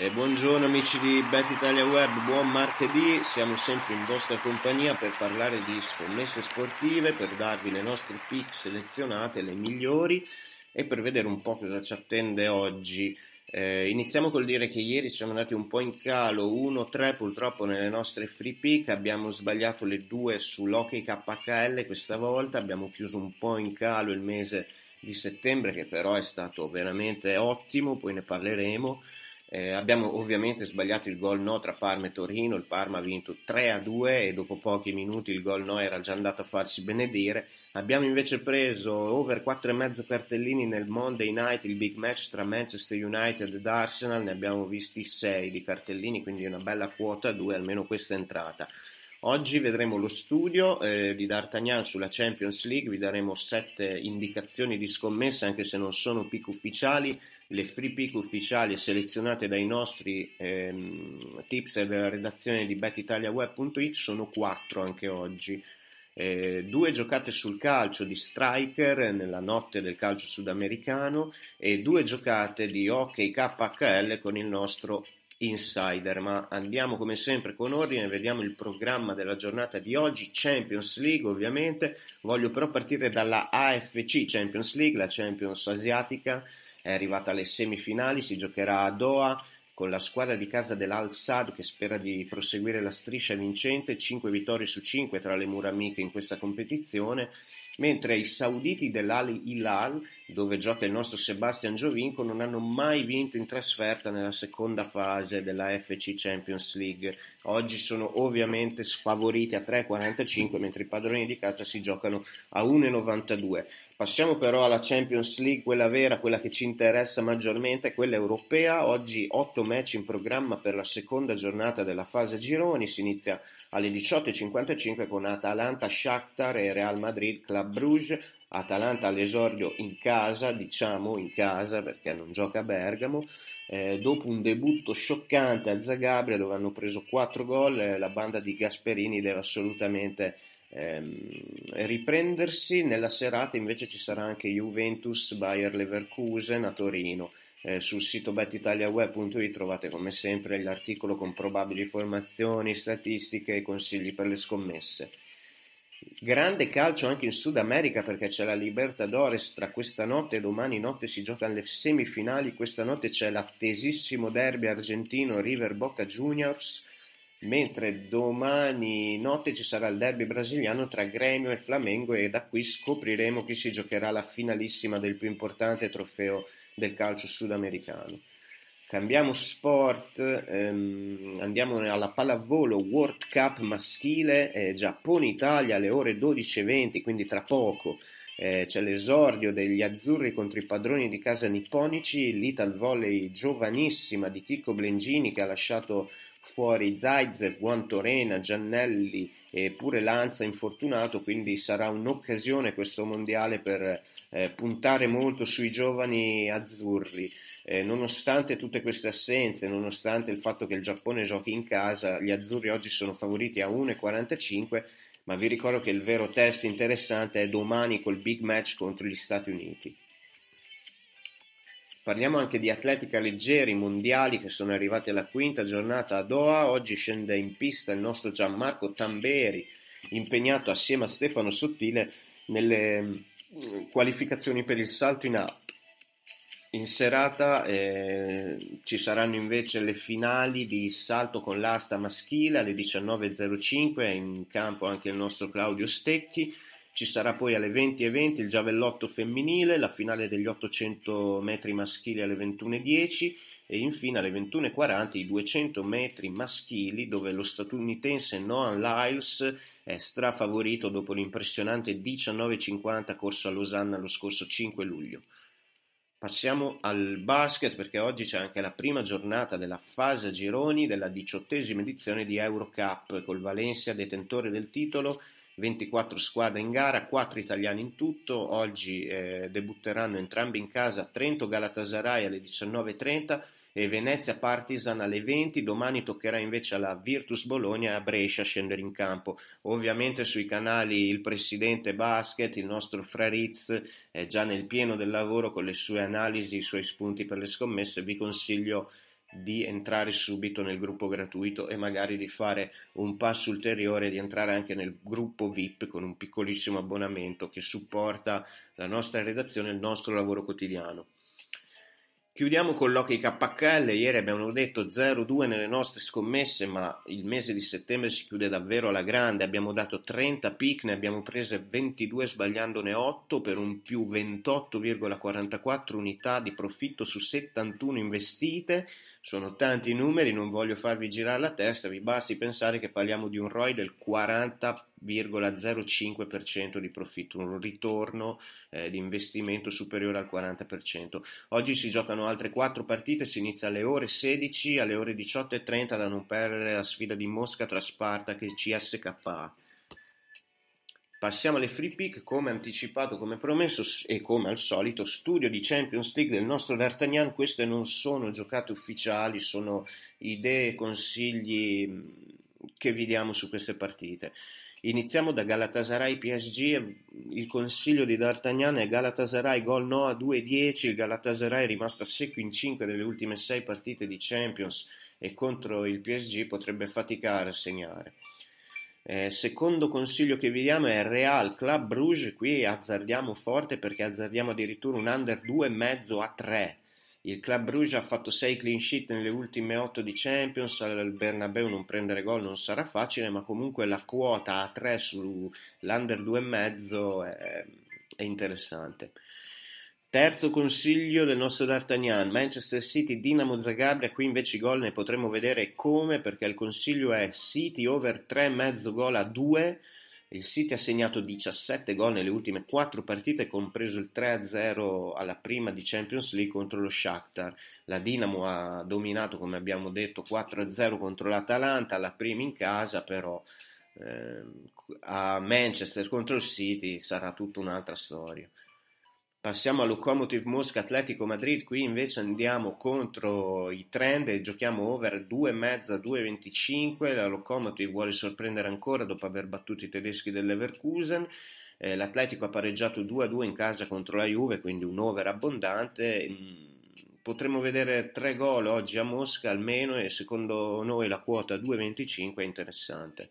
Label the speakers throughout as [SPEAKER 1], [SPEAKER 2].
[SPEAKER 1] E buongiorno amici di Bet Italia Web, buon martedì, siamo sempre in vostra compagnia per parlare di scommesse sportive, per darvi le nostre pick selezionate, le migliori e per vedere un po' cosa ci attende oggi. Eh, iniziamo col dire che ieri siamo andati un po' in calo, 1-3 purtroppo nelle nostre free pick, abbiamo sbagliato le due sull'Hockey KHL questa volta, abbiamo chiuso un po' in calo il mese di settembre che però è stato veramente ottimo, poi ne parleremo. Eh, abbiamo ovviamente sbagliato il gol no tra Parma e Torino, il Parma ha vinto 3 a 2 e dopo pochi minuti il gol no era già andato a farsi benedire. Abbiamo invece preso over 4,5 cartellini nel Monday night, il big match tra Manchester United ed Arsenal, ne abbiamo visti 6 di cartellini, quindi una bella quota 2, almeno questa entrata. Oggi vedremo lo studio eh, di D'Artagnan sulla Champions League, vi daremo sette indicazioni di scommesse anche se non sono pick ufficiali, le free pick ufficiali selezionate dai nostri ehm, tips della redazione di betitaliaweb.it sono quattro anche oggi. Eh, due giocate sul calcio di striker nella notte del calcio sudamericano e due giocate di hockey KHL con il nostro Insider, ma andiamo come sempre con ordine, vediamo il programma della giornata di oggi, Champions League ovviamente, voglio però partire dalla AFC Champions League, la Champions asiatica, è arrivata alle semifinali, si giocherà a Doha con la squadra di casa dell'Al Sad che spera di proseguire la striscia vincente, 5 vittorie su 5 tra le mura amiche in questa competizione, mentre i sauditi dell'Ali Hilal dove gioca il nostro Sebastian Giovinco, non hanno mai vinto in trasferta nella seconda fase della FC Champions League. Oggi sono ovviamente sfavoriti a 3,45 mentre i padroni di caccia si giocano a 1,92. Passiamo però alla Champions League, quella vera, quella che ci interessa maggiormente, quella europea. Oggi 8 match in programma per la seconda giornata della fase gironi, si inizia alle 18.55 con Atalanta, Shakhtar e Real Madrid, Club Bruges Atalanta all'esordio in casa, diciamo in casa perché non gioca a Bergamo, eh, dopo un debutto scioccante a Zagabria dove hanno preso 4 gol, eh, la banda di Gasperini deve assolutamente ehm, riprendersi, nella serata invece ci sarà anche Juventus Bayer Leverkusen a Torino. Eh, sul sito betitaliaweb.it trovate come sempre l'articolo con probabili formazioni, statistiche e consigli per le scommesse. Grande calcio anche in Sud America perché c'è la Libertadores tra questa notte e domani notte si giocano le semifinali, questa notte c'è l'attesissimo derby argentino River Boca Juniors, mentre domani notte ci sarà il derby brasiliano tra Gremio e Flamengo e da qui scopriremo chi si giocherà la finalissima del più importante trofeo del calcio sudamericano. Cambiamo sport, ehm, andiamo alla pallavolo World Cup maschile, eh, Giappone-Italia alle ore 12.20, quindi tra poco. Eh, c'è l'esordio degli azzurri contro i padroni di casa nipponici, l'Ital Volley giovanissima di Chicco Blengini che ha lasciato fuori Zaitsev, Guantorena, Giannelli e pure Lanza infortunato, quindi sarà un'occasione questo mondiale per eh, puntare molto sui giovani azzurri. Eh, nonostante tutte queste assenze, nonostante il fatto che il Giappone giochi in casa, gli azzurri oggi sono favoriti a 1,45, ma vi ricordo che il vero test interessante è domani col big match contro gli Stati Uniti. Parliamo anche di atletica leggeri mondiali che sono arrivati alla quinta giornata a Doha. Oggi scende in pista il nostro Gianmarco Tamberi, impegnato assieme a Stefano Sottile nelle mm, qualificazioni per il salto in alto. In serata eh, ci saranno invece le finali di salto con l'asta maschile alle 19.05, è in campo anche il nostro Claudio Stecchi ci sarà poi alle 20.20 il giavellotto femminile, la finale degli 800 metri maschili alle 21.10 e infine alle 21.40 i 200 metri maschili dove lo statunitense Noan Lyles è strafavorito dopo l'impressionante 19.50 corso a Losanna lo scorso 5 luglio. Passiamo al basket perché oggi c'è anche la prima giornata della fase a gironi della diciottesima edizione di Eurocup col Valencia detentore del titolo 24 squadre in gara, 4 italiani in tutto, oggi eh, debutteranno entrambi in casa Trento Galatasaray alle 19.30 e Venezia Partizan alle 20, domani toccherà invece alla Virtus Bologna e a Brescia scendere in campo. Ovviamente sui canali il presidente Basket, il nostro Frariz è già nel pieno del lavoro con le sue analisi, i suoi spunti per le scommesse, vi consiglio di entrare subito nel gruppo gratuito e magari di fare un passo ulteriore, di entrare anche nel gruppo VIP con un piccolissimo abbonamento che supporta la nostra redazione e il nostro lavoro quotidiano. Chiudiamo con l'Hockey KL, ieri abbiamo detto 0-2 nelle nostre scommesse, ma il mese di settembre si chiude davvero alla grande, abbiamo dato 30 pick, ne abbiamo prese 22 sbagliandone 8 per un più 28,44 unità di profitto su 71 investite, sono tanti i numeri, non voglio farvi girare la testa, vi basti pensare che parliamo di un ROI del 40,05% di profitto, un ritorno eh, di investimento superiore al 40%. Oggi si giocano altre 4 partite, si inizia alle ore 16, alle ore 18.30 da non perdere la sfida di Mosca tra Spartak e CSKA. Passiamo alle free pick, come anticipato, come promesso e come al solito, studio di Champions League del nostro D'Artagnan, queste non sono giocate ufficiali, sono idee, consigli mm, che vi diamo su queste partite. Iniziamo da Galatasaray PSG, il consiglio di D'Artagnan è Galatasaray gol no a 2-10, il Galatasaray è rimasto secco in 5 delle ultime 6 partite di Champions e contro il PSG potrebbe faticare a segnare. Eh, secondo consiglio che vi diamo è Real Club Bruges, qui azzardiamo forte perché azzardiamo addirittura un under 2,5 a 3. Il Club Bruges ha fatto 6 clean sheet nelle ultime 8 di Champions, al Bernabeu non prendere gol non sarà facile, ma comunque la quota a 3 sull'under 2,5 è, è interessante. Terzo consiglio del nostro D'Artagnan, Manchester City Dinamo Zagabria, qui invece i gol ne potremo vedere come perché il consiglio è City over 3,5 gol a 2, il City ha segnato 17 gol nelle ultime 4 partite compreso il 3-0 alla prima di Champions League contro lo Shakhtar, la Dinamo ha dominato come abbiamo detto 4-0 contro l'Atalanta, la prima in casa però eh, a Manchester contro il City sarà tutta un'altra storia. Passiamo a Lokomotiv Mosca Atletico Madrid, qui invece andiamo contro i trend e giochiamo over 2,5, 2,25, la Lokomotiv vuole sorprendere ancora dopo aver battuto i tedeschi dell'Everkusen, eh, l'Atletico ha pareggiato 2-2 in casa contro la Juve, quindi un over abbondante, mm, potremmo vedere tre gol oggi a Mosca almeno e secondo noi la quota 2,25 è interessante.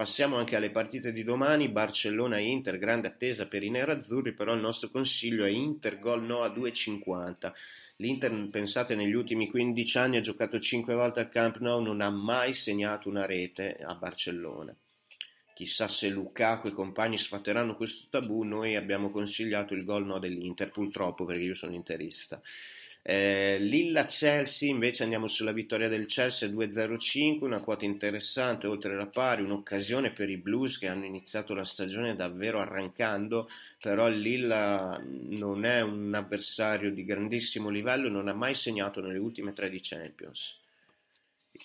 [SPEAKER 1] Passiamo anche alle partite di domani, Barcellona-Inter, grande attesa per i nerazzurri, però il nostro consiglio è Inter gol no a 2,50. L'Inter, pensate, negli ultimi 15 anni ha giocato 5 volte al Camp Nou, non ha mai segnato una rete a Barcellona. Chissà se Lukaku e i compagni sfatteranno questo tabù, noi abbiamo consigliato il gol no dell'Inter, purtroppo perché io sono interista. Eh, Lilla Chelsea invece andiamo sulla vittoria del Chelsea 2-0-5, una quota interessante oltre la pari, un'occasione per i Blues che hanno iniziato la stagione davvero arrancando, però Lilla non è un avversario di grandissimo livello, non ha mai segnato nelle ultime 13 Champions.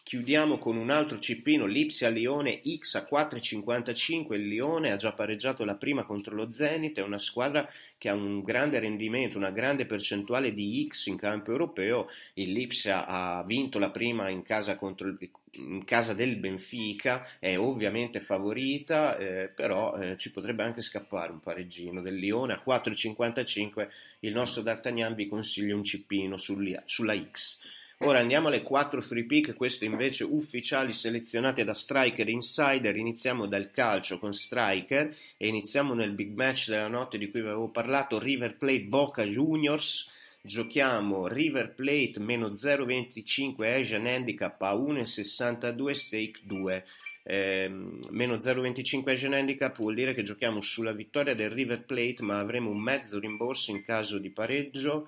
[SPEAKER 1] Chiudiamo con un altro cippino, l'Ipsia-Lione X a 4,55, il Lione ha già pareggiato la prima contro lo Zenit, è una squadra che ha un grande rendimento, una grande percentuale di X in campo europeo, il Lipsia ha vinto la prima in casa contro il in casa del Benfica è ovviamente favorita, eh, però eh, ci potrebbe anche scappare un pareggino del Lione a 4,55. Il nostro D'Artagnan vi consiglia un cippino sulla X. Ora andiamo alle 4 free pick, queste invece ufficiali selezionate da Striker Insider. Iniziamo dal calcio con Striker e iniziamo nel big match della notte di cui vi avevo parlato, River Plate Boca Juniors. Giochiamo River Plate meno 0,25 Asian Handicap a 1,62 stake 2. Eh, meno 0,25 Asian Handicap vuol dire che giochiamo sulla vittoria del River Plate ma avremo un mezzo rimborso in caso di pareggio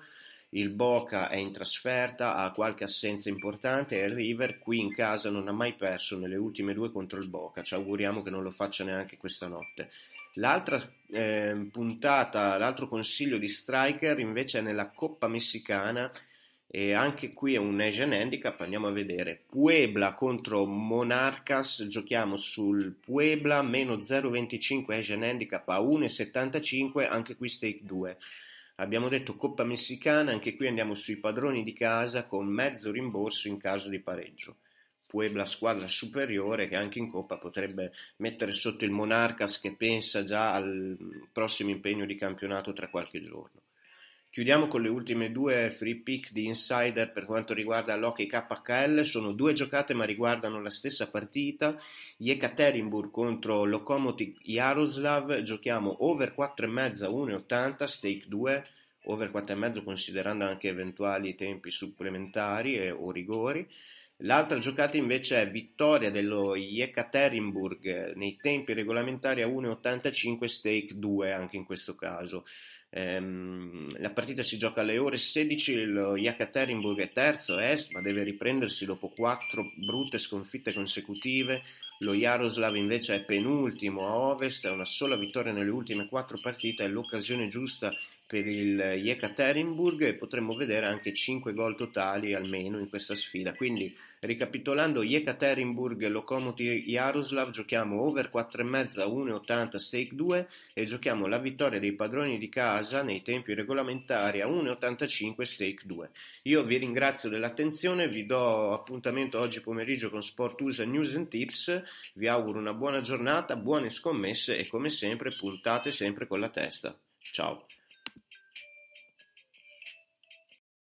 [SPEAKER 1] il Boca è in trasferta, ha qualche assenza importante e il River qui in casa non ha mai perso nelle ultime due contro il Boca, ci auguriamo che non lo faccia neanche questa notte. L'altra eh, puntata, l'altro consiglio di striker invece è nella Coppa Messicana e anche qui è un Asian Handicap, andiamo a vedere. Puebla contro Monarcas, giochiamo sul Puebla, meno 0,25 Asian Handicap a 1,75, anche qui stake 2. Abbiamo detto Coppa Messicana, anche qui andiamo sui padroni di casa con mezzo rimborso in caso di pareggio. Puebla squadra superiore che anche in Coppa potrebbe mettere sotto il Monarcas che pensa già al prossimo impegno di campionato tra qualche giorno. Chiudiamo con le ultime due free pick di insider per quanto riguarda l'Hockey KHL, sono due giocate ma riguardano la stessa partita, Yekaterinburg contro Lokomotiv Jaroslav, giochiamo over 4,5 1,80, stake 2, over 4,5 considerando anche eventuali tempi supplementari e, o rigori. L'altra giocata invece è vittoria dello Yekaterinburg nei tempi regolamentari a 1,85 stake 2 anche in questo caso. Ehm, la partita si gioca alle ore 16, lo Jekaterinburg è terzo, est, ma deve riprendersi dopo quattro brutte sconfitte consecutive. Lo Jaroslav invece è penultimo a ovest, ha una sola vittoria nelle ultime quattro partite, è l'occasione giusta per il Yekaterinburg e potremmo vedere anche 5 gol totali almeno in questa sfida. Quindi ricapitolando Yekaterinburg Lokomotiv Jaroslav giochiamo over 4,5 1,80 stake 2 e giochiamo la vittoria dei padroni di casa nei tempi regolamentari a 1,85 stake 2. Io vi ringrazio dell'attenzione, vi do appuntamento oggi pomeriggio con Sportusa News and Tips. Vi auguro una buona giornata, buone scommesse e come sempre puntate sempre con la testa. Ciao.